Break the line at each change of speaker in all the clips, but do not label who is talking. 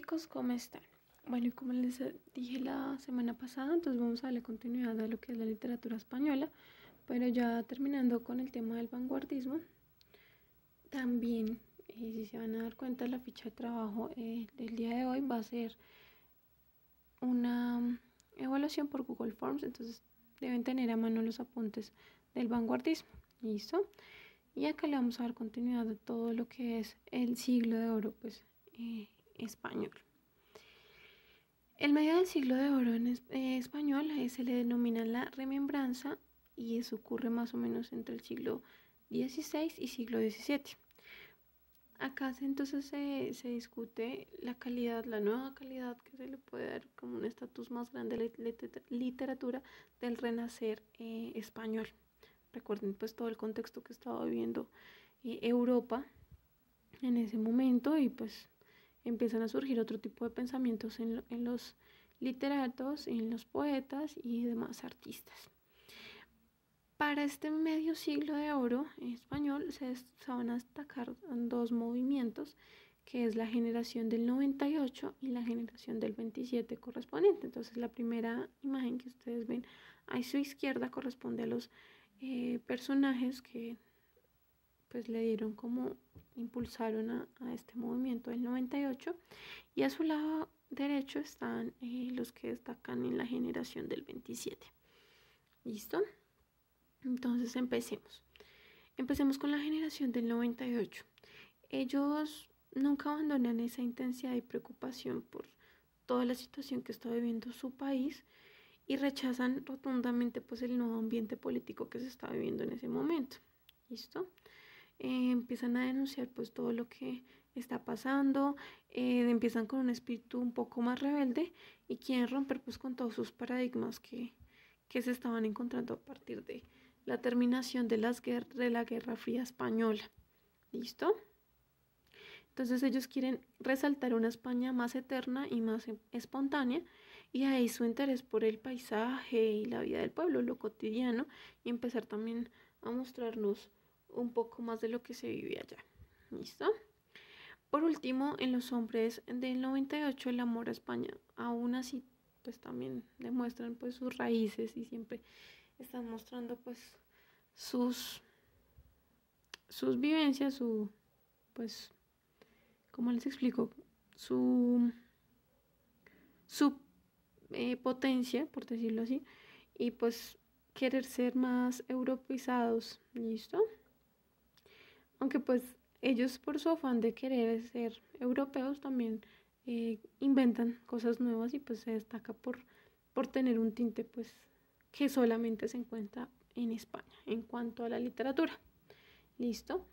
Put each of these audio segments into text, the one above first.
chicos, ¿cómo están? Bueno, y como les dije la semana pasada, entonces vamos a darle continuidad a lo que es la literatura española, pero ya terminando con el tema del vanguardismo, también, y si se van a dar cuenta, la ficha de trabajo eh, del día de hoy va a ser una evaluación por Google Forms, entonces deben tener a mano los apuntes del vanguardismo, ¿listo? Y acá le vamos a dar continuidad a todo lo que es el siglo de oro, pues... Eh, español. El medio del siglo de oro en eh, español eh, se le denomina la remembranza y eso ocurre más o menos entre el siglo XVI y siglo XVII. Acá entonces se, discute la calidad, la nueva calidad que se le puede dar como un estatus más grande a la literatura del renacer eh, español. Recuerden pues todo el contexto que estaba viviendo Europa en ese momento y pues empiezan a surgir otro tipo de pensamientos en, los literatos, en los poetas y demás artistas. Para este medio siglo de oro en español se, van a destacar dos movimientos, que es la generación del 98 y la generación del 27 correspondiente. Entonces la primera imagen que ustedes ven a su izquierda corresponde a los eh, personajes que pues le dieron como impulsaron a, este movimiento del 98 y a su lado derecho están eh, los que destacan en la generación del 27. ¿Listo? Entonces empecemos. Empecemos con la generación del 98. Ellos nunca abandonan esa intensidad y preocupación por toda la situación que está viviendo su país y rechazan rotundamente pues el nuevo ambiente político que se está viviendo en ese momento. ¿Listo? Eh, empiezan a denunciar pues todo lo que está pasando, eh, empiezan con un espíritu un poco más rebelde y quieren romper pues con todos sus paradigmas que, se estaban encontrando a partir de la terminación de, de la Guerra Fría Española. ¿Listo? Entonces ellos quieren resaltar una España más eterna y más em, espontánea y ahí su interés por el paisaje y la vida del pueblo, lo cotidiano y empezar también a mostrarnos un poco más de lo que se vivía allá. ¿Listo? Por último, en los hombres del 98 el amor a España, aún así, pues también demuestran pues sus raíces y siempre están mostrando pues sus sus vivencias, su pues como les explico, su su eh, potencia, por decirlo así, y pues querer ser más europeizados, ¿listo? Aunque pues ellos por su afán de querer ser europeos también eh, inventan cosas nuevas y pues se destaca por, tener un tinte pues que solamente se encuentra en España en cuanto a la literatura. ¿Listo?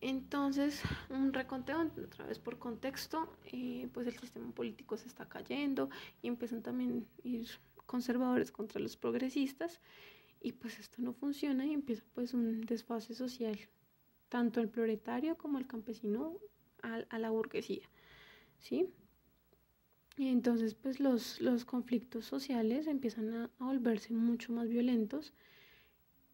Entonces, un reconteo otra vez por contexto, eh, pues el sistema político se está cayendo y empiezan también a ir conservadores contra los progresistas y pues esto no funciona y empieza pues un desfase social tanto el proletario como el campesino a, la burguesía, ¿sí? Y entonces, pues los, los conflictos sociales empiezan a, volverse mucho más violentos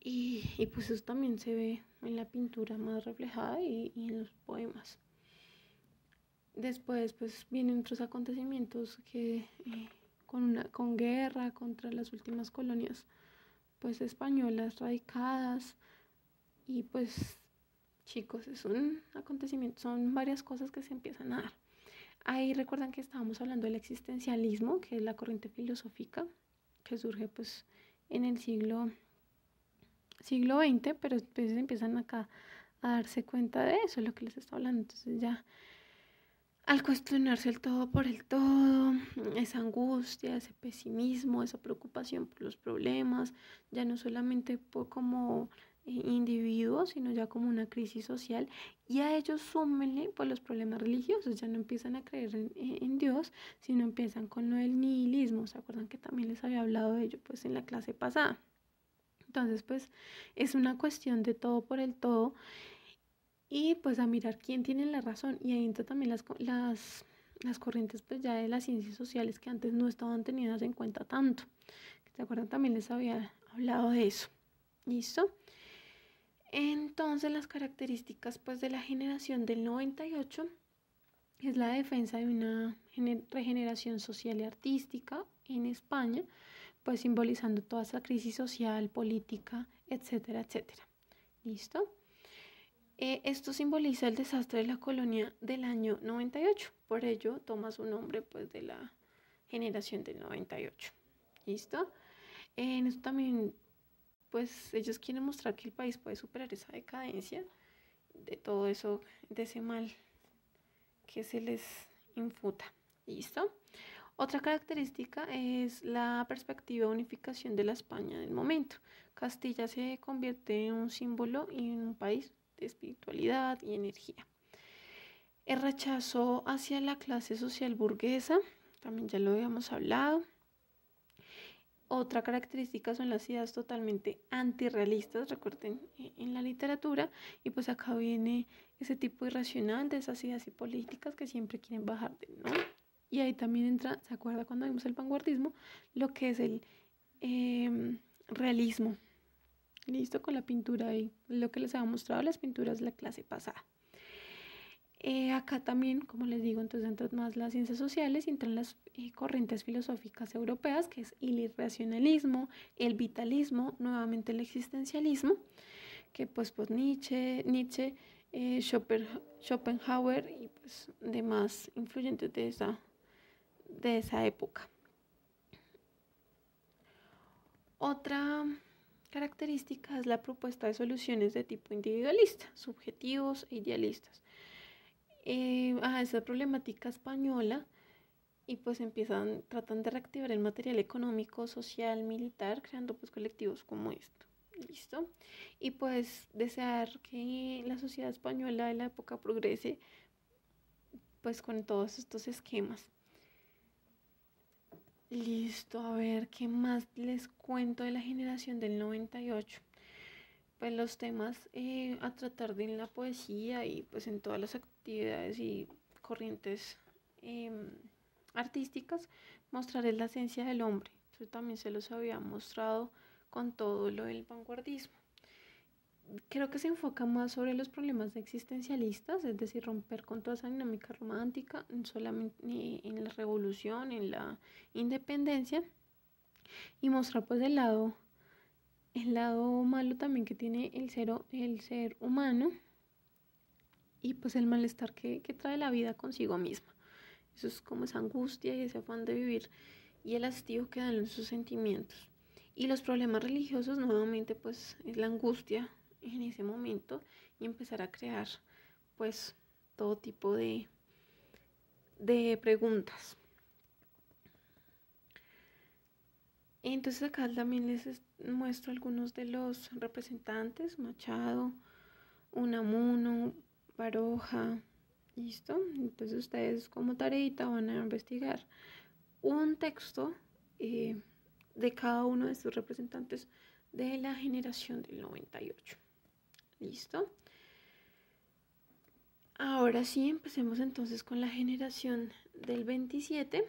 y, pues eso también se ve en la pintura más reflejada y, en los poemas. Después, pues vienen otros acontecimientos que eh, con, una, con guerra contra las últimas colonias pues españolas radicadas y pues Chicos, es un acontecimiento, son varias cosas que se empiezan a dar. Ahí recuerdan que estábamos hablando del existencialismo, que es la corriente filosófica que surge pues en el siglo, siglo XX, pero después pues, empiezan acá a darse cuenta de eso, lo que les estaba hablando. Entonces ya al cuestionarse el todo por el todo, esa angustia, ese pesimismo, esa preocupación por los problemas, ya no solamente por como individuo, sino ya como una crisis social. Y a ellos súmenle pues, los problemas religiosos, ya no empiezan a creer en, Dios, sino empiezan con lo del nihilismo. ¿Se acuerdan que también les había hablado de ello pues, en la clase pasada? Entonces, pues es una cuestión de todo por el todo y pues a mirar quién tiene la razón. Y ahí entra también las, las, las corrientes pues ya de las ciencias sociales que antes no estaban tenidas en cuenta tanto. ¿Se acuerdan? También les había hablado de eso. ¿Listo? Entonces las características pues de la generación del 98 es la defensa de una regeneración social y artística en España, pues simbolizando toda esa crisis social, política, etcétera, etcétera. ¿Listo? Eh, esto simboliza el desastre de la colonia del año 98, por ello toma su nombre pues de la generación del 98. ¿Listo? en esto también pues ellos quieren mostrar que el país puede superar esa decadencia de todo eso, de ese mal que se les infuta. ¿Listo? Otra característica es la perspectiva de unificación de la España del momento. Castilla se convierte en un símbolo y en un país de espiritualidad y energía. El rechazo hacia la clase social burguesa, también ya lo habíamos hablado, otra característica son las ideas totalmente antirrealistas, recuerden, e, en la literatura. Y pues acá viene ese tipo irracional de esas ideas y políticas que siempre quieren bajar de, ¿no? Y ahí también entra, ¿se acuerda cuando vimos el vanguardismo? Lo que es el em, realismo. Listo con la pintura y lo que les había mostrado las pinturas de la clase pasada. Eh, acá también, como les digo, entonces entran más las ciencias sociales y entran las eh, corrientes filosóficas europeas, que es el irracionalismo, el vitalismo, nuevamente el existencialismo, que pues, pues Nietzsche, eh, Schopenhauer y pues, demás influyentes de esa, época. Otra característica es la propuesta de soluciones de tipo individualista, subjetivos e idealistas. Eh, a ah, esa problemática española, y pues empiezan, tratan de reactivar el material económico, social, militar, creando pues colectivos como esto. ¿Listo? Y pues desear que la sociedad española de la época progrese pues con todos estos esquemas. Listo, a ver, ¿qué más les cuento de la generación del 98? Pues los temas eh, a tratar de en la poesía y pues en todas las actividades y corrientes. Em, artísticas, mostraré la esencia del hombre. también se los había mostrado con todo lo del vanguardismo. Creo que se enfoca más sobre los problemas existencialistas, es decir, romper con toda esa dinámica romántica, solamente en la revolución, en la independencia, y mostrar pues el lado, el lado malo también que tiene el ser, el ser humano y pues el malestar que trae la vida consigo misma. Eso es como esa angustia y ese afán de vivir y el hastío que dan en sus sentimientos. Y los problemas religiosos nuevamente pues es la angustia en ese momento y empezar a crear pues todo tipo de, de preguntas. Entonces acá también les muestro algunos de los representantes, Machado, Unamuno, Baroja, ¿Listo? Entonces ustedes como tareita van a investigar un texto eh, de cada uno de sus representantes de la generación del 98. ¿Listo? Ahora sí, empecemos entonces con la generación del 27,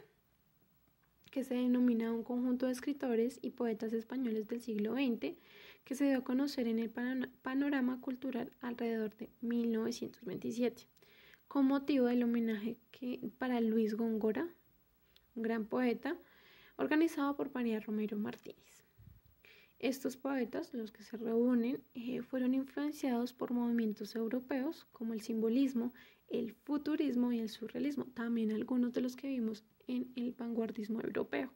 que se denomina un conjunto de escritores y poetas españoles del siglo XX, que se dio a conocer en el panorama cultural alrededor de 1927 con motivo del homenaje que, para Luis Góngora, un gran poeta, organizado por María Romero Martínez. Estos poetas, los que se reúnen, eh, fueron influenciados por movimientos europeos como el simbolismo, el futurismo y el surrealismo, también algunos de los que vimos en el vanguardismo europeo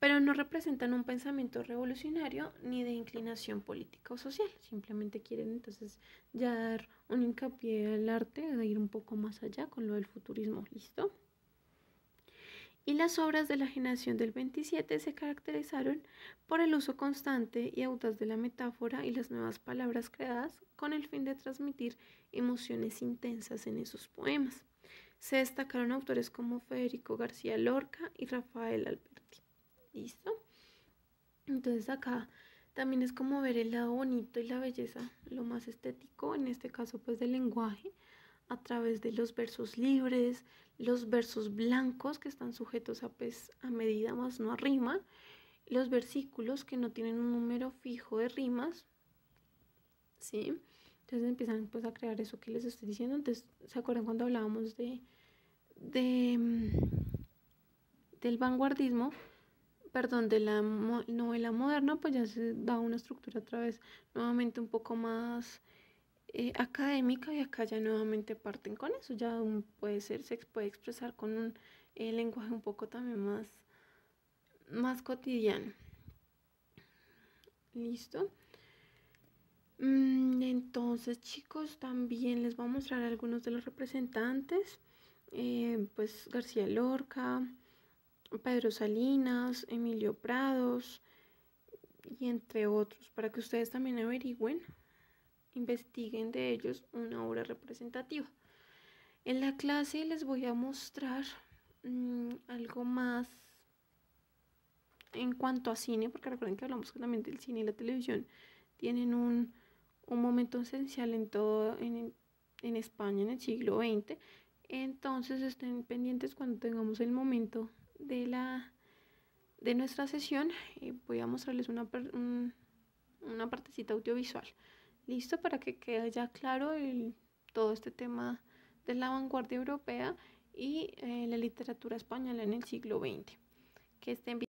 pero no representan un pensamiento revolucionario ni de inclinación política o social. Simplemente quieren entonces ya dar un hincapié al arte de ir un poco más allá con lo del futurismo. ¿Listo? Y las obras de la generación del 27 se caracterizaron por el uso constante y audaz de la metáfora y las nuevas palabras creadas con el fin de transmitir emociones intensas en esos poemas. Se destacaron autores como Federico García Lorca y Rafael Alberto. ¿Listo? Entonces acá también es como ver el lado bonito y la belleza, lo más estético, en este caso pues del lenguaje, a través de los versos libres, los versos blancos que están sujetos a, pues, a medida más no a rima, los versículos que no tienen un número fijo de rimas, ¿sí? Entonces empiezan pues a crear eso que les estoy diciendo. Entonces, ¿se acuerdan cuando hablábamos de, de mm, del vanguardismo? perdón, de la novela moderna, pues ya se da una estructura otra vez nuevamente un poco más eh, académica y acá ya nuevamente parten con eso, ya puede ser, se puede expresar con un eh, lenguaje un poco también más, más cotidiano. Listo. Mm, entonces, chicos, también les voy a mostrar algunos de los representantes. Eh, pues García Lorca, Pedro Salinas, Emilio Prados y entre otros, para que ustedes también averigüen, investiguen de ellos una obra representativa. En la clase les voy a mostrar mm, algo más en cuanto a cine, porque recuerden que hablamos también del cine y la televisión tienen un, momento esencial en todo, en, en España en el siglo XX. Entonces estén pendientes cuando tengamos el momento de, la, de nuestra sesión, y voy a mostrarles una, una partecita audiovisual. Listo para que quede ya claro todo este tema de la vanguardia europea y eh, la literatura española en el siglo XX. Que estén